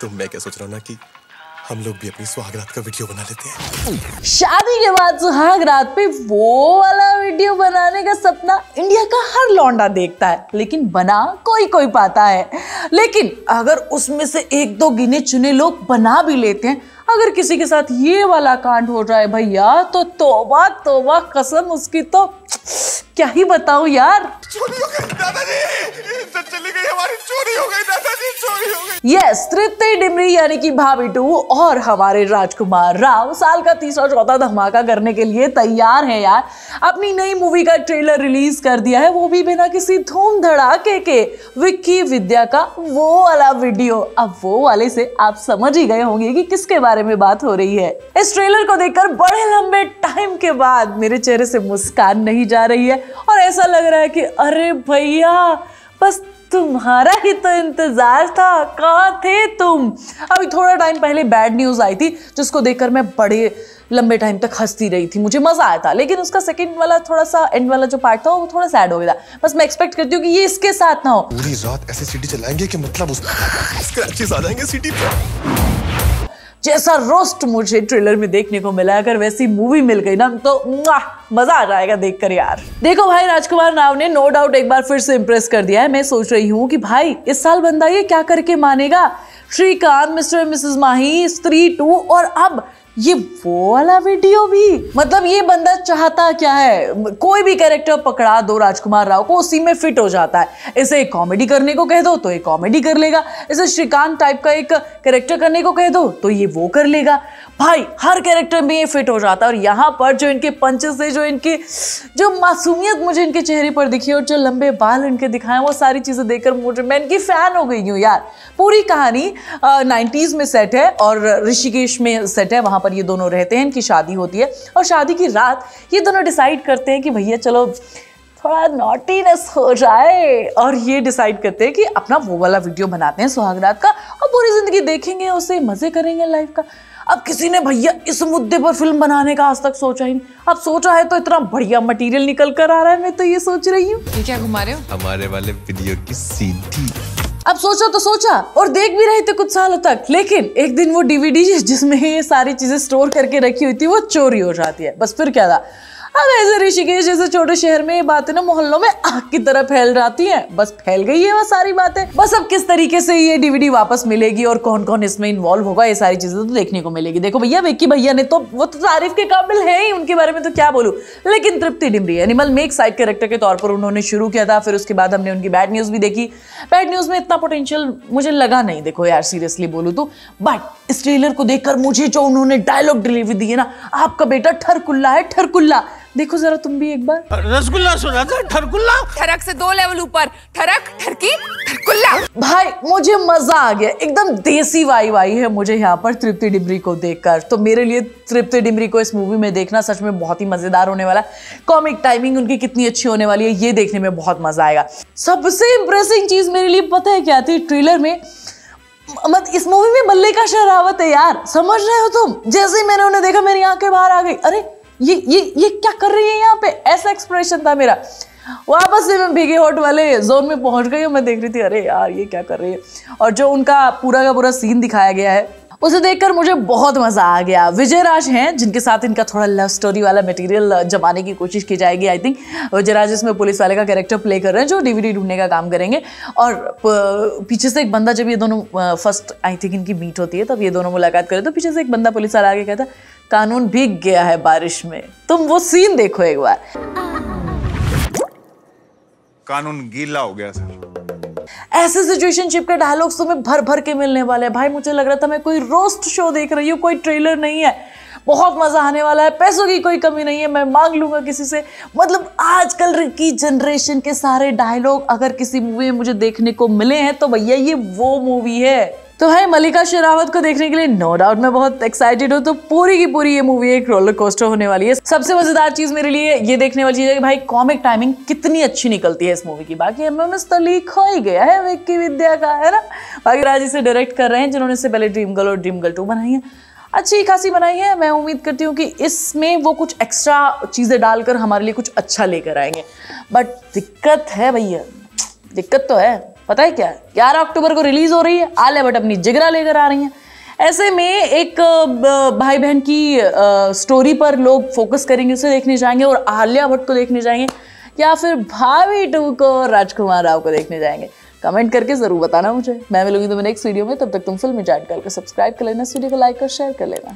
तुम तो मैं क्या सोच रहा हूँ ना कि हम लोग भी अपनी सुहाग रात का वीडियो बना लेते हैं शादी के बाद सुहाग रात पे वो वाला वीडियो बनाने का सपना इंडिया का हर लौंडा देखता है लेकिन बना कोई कोई पाता है लेकिन अगर उसमें से एक दो गिने चुने लोग बना भी लेते हैं अगर किसी के साथ ये वाला कांड हो जाए भैया तो तोबा तोबा कसम उसकी तो क्या ही बताऊं यार चोरी हो गई दादाजी चली गई हमारी चोरी हो गई दादाजी चोरी हो गई यस तृप्ति डिमरी यानी कि भाभी टू और हमारे राजकुमार राव साल का तीसरा चौथा धमाका करने के लिए तैयार हैं यार अपनी नई मूवी का ट्रेलर रिलीज कर दिया है वो भी बिना किसी धूम धड़ाके के विक्की विद्या का वो वाला वीडियो अब वो वाले से आप समझ ही गए होंगे कि किसके बारे में बात हो रही है इस ट्रेलर को देखकर बड़े के बाद मेरे चेहरे से मुस्कान नहीं जा रही है और ऐसा लग रहा है कि अरे भैया बस तुम्हारा ही तो इंतजार था कहाँ थे तुम अभी थोड़ा टाइम पहले बैड न्यूज आई थी जिसको देखकर मैं बड़े लंबे टाइम तक हंसती रही थी मुझे मजा आया था लेकिन उसका सेकंड वाला थोड़ा सा एंड वाला जो पार्ट था वो थोड़ा सैड हो गया था बस मैं एक्सपेक्ट करती हूँ कि ये इसके साथ ना हो पूरी रात ऐसे सिटी चलाएंगे कि मतलब उस स्क्रैचेस आ जाएंगे सिटी पे जैसा रोस्ट मुझे ट्रेलर में देखने को मिला अगर वैसी मूवी मिल गई ना तो मजा आ जाएगा देखकर यार देखो भाई राजकुमार राव ने नो डाउट एक बार फिर से इम्प्रेस कर दिया है मैं सोच रही हूँ कि भाई इस साल बंदा ये क्या करके मानेगा श्रीकांत मिस्टर मिसेस माही स्त्री टू और अब ये वो वाला वीडियो भी मतलब ये बंदा चाहता क्या है कोई भी कैरेक्टर पकड़ा दो राजकुमार राव को उसी में फिट हो जाता है इसे एक कॉमेडी करने को कह दो तो ये कॉमेडी कर लेगा इसे श्रीकांत टाइप का एक कैरेक्टर करने को कह दो तो ये वो कर लेगा भाई हर कैरेक्टर में ये फिट हो जाता है और यहाँ पर जो इनके पंच से जो इनके जो मासूमियत मुझे इनके चेहरे पर दिखी और जो लंबे बाल इनके दिखाए वो सारी चीज़ें देखकर मुझे मैं इनकी फ़ैन हो गई हूँ यार पूरी कहानी नाइन्टीज़ में सेट है और ऋषिकेश में सेट है वहाँ पर पर ये दोनों रहते हैं इनकी शादी होती है और शादी की रात ये दोनों डिसाइड करते हैं कि भैया चलो थोड़ा नॉटीनेस हो जाए और ये डिसाइड करते हैं कि अपना वो वाला वीडियो बनाते हैं सुहागरात का और पूरी ज़िंदगी देखेंगे उसे मज़े करेंगे लाइफ का अब किसी ने भैया इस मुद्दे पर फिल्म बनाने का आज तक सोचा ही नहीं अब सोचा है तो इतना बढ़िया मटेरियल निकल कर आ रहा है मैं तो ये सोच रही हूँ क्या घुमा रहे हो हमारे वाले वीडियो की सीधी अब सोचा तो सोचा और देख भी रहे थे कुछ सालों तक लेकिन एक दिन वो डीवीडी जिसमें ये सारी चीजें स्टोर करके रखी हुई थी वो चोरी हो जाती है बस फिर क्या था अब ऐसे ऋषिकेश जैसे छोटे शहर में ये बातें ना मोहल्लों में आग की तरह फैल जाती हैं बस फैल गई है वह सारी बातें बस अब किस तरीके से ये डीवीडी वापस मिलेगी और कौन कौन इसमें इन्वॉल्व होगा ये सारी चीजें तो देखने को मिलेगी देखो भैया विक्की भैया ने तो वो तो तारीफ के काबिल है ही उनके बारे में तो क्या बोलू लेकिन तृप्ति डिमरी एनिमल मेक साइड कैरेक्टर के तौर पर उन्होंने शुरू किया था फिर उसके बाद हमने उनकी बैड न्यूज़ भी देखी बैड न्यूज़ में इतना पोटेंशियल मुझे लगा नहीं देखो यार सीरियसली बोलू तो बट इस ट्रेलर को देखकर मुझे जो उन्होंने डायलॉग डिलीवरी दी है ना आपका बेटा ठरकुल्ला है ठरकुल्ला देखो जरा तुम भी एक बार रसगुल्ला सुना था ठरकुल्ला ठरक से दो लेवल ऊपर ठरक ठरकी ठरकुल्ला भाई मुझे मजा आ गया एकदम देसी वाई वाई है मुझे यहाँ पर तृप्ति डिमरी को देखकर तो मेरे लिए तृप्ति डिमरी को इस मूवी में देखना सच में बहुत ही मजेदार होने वाला है कॉमिक टाइमिंग उनकी कितनी अच्छी होने वाली है ये देखने में बहुत मजा आएगा सबसे इंप्रेसिंग चीज मेरे लिए पता है क्या थी ट्रेलर में मत इस मूवी में मल्लिका शरावत है यार समझ रहे हो तुम जैसे ही मैंने उन्हें देखा मेरी आंखें बाहर आ गई अरे ये ये ये क्या कर रही है यहाँ पे ऐसा एक्सप्रेशन था मेरा वापस से मैं भीगे होट वाले जोन में पहुंच गई हूँ मैं देख रही थी अरे यार ये क्या कर रही है और जो उनका पूरा का पूरा सीन दिखाया गया है उसे देखकर मुझे बहुत मजा आ गया विजय राज हैं जिनके साथ इनका थोड़ा लव स्टोरी वाला मटेरियल जमाने की कोशिश की जाएगी आई थिंक विजय राज इसमें पुलिस वाले का कैरेक्टर प्ले कर रहे हैं जो डीवीडी ढूंढने का काम करेंगे और पीछे से एक बंदा जब ये दोनों फर्स्ट आई थिंक इनकी मीट होती है तब ये दोनों मुलाकात करें तो पीछे से एक बंदा पुलिस वाला आगे कहता है कानून भीग गया है बारिश में तुम वो सीन देखो एक बार कानून गीला हो गया सर ऐसे सिचुएशनशिप के डायलॉग्स तुम्हें भर भर के मिलने वाले हैं भाई मुझे लग रहा था मैं कोई रोस्ट शो देख रही हूँ कोई ट्रेलर नहीं है बहुत मजा आने वाला है पैसों की कोई कमी नहीं है मैं मांग लूंगा किसी से मतलब आजकल की जनरेशन के सारे डायलॉग अगर किसी मूवी में मुझे देखने को मिले हैं तो भैया ये वो मूवी है तो है मलिका शेरावत को देखने के लिए नो डाउट मैं बहुत एक्साइटेड हूँ तो पूरी की पूरी ये मूवी एक रोलर कोस्टर होने वाली है सबसे मजेदार चीज मेरे लिए ये देखने वाली चीज है कि भाई कॉमिक टाइमिंग कितनी अच्छी निकलती है इस मूवी की बाकी एम एम एस तो लीक हो ही गया है विक्की विद्या का है ना बाकी राज इसे डायरेक्ट कर रहे हैं जिन्होंने इससे पहले ड्रीम गर्ल और ड्रीम गर्ल टू बनाई है अच्छी खासी बनाई है मैं उम्मीद करती हूँ कि इसमें वो कुछ एक्स्ट्रा चीज़ें डालकर हमारे लिए कुछ अच्छा लेकर आएंगे बट दिक्कत है भैया दिक्कत तो है पता है क्या ग्यारह अक्टूबर को रिलीज हो रही है आलिया भट्ट अपनी जिगरा लेकर आ रही हैं ऐसे में एक भाई बहन की स्टोरी पर लोग फोकस करेंगे उसे देखने जाएंगे और आलिया भट्ट को देखने जाएंगे या फिर भावी टू को राजकुमार राव को देखने जाएंगे कमेंट करके ज़रूर बताना मुझे मैं मिलूंगी तुम्हें नेक्स्ट वीडियो में तब तक तुम फिल्म चैट करके सब्सक्राइब कर लेना इस वीडियो को लाइक और शेयर कर लेना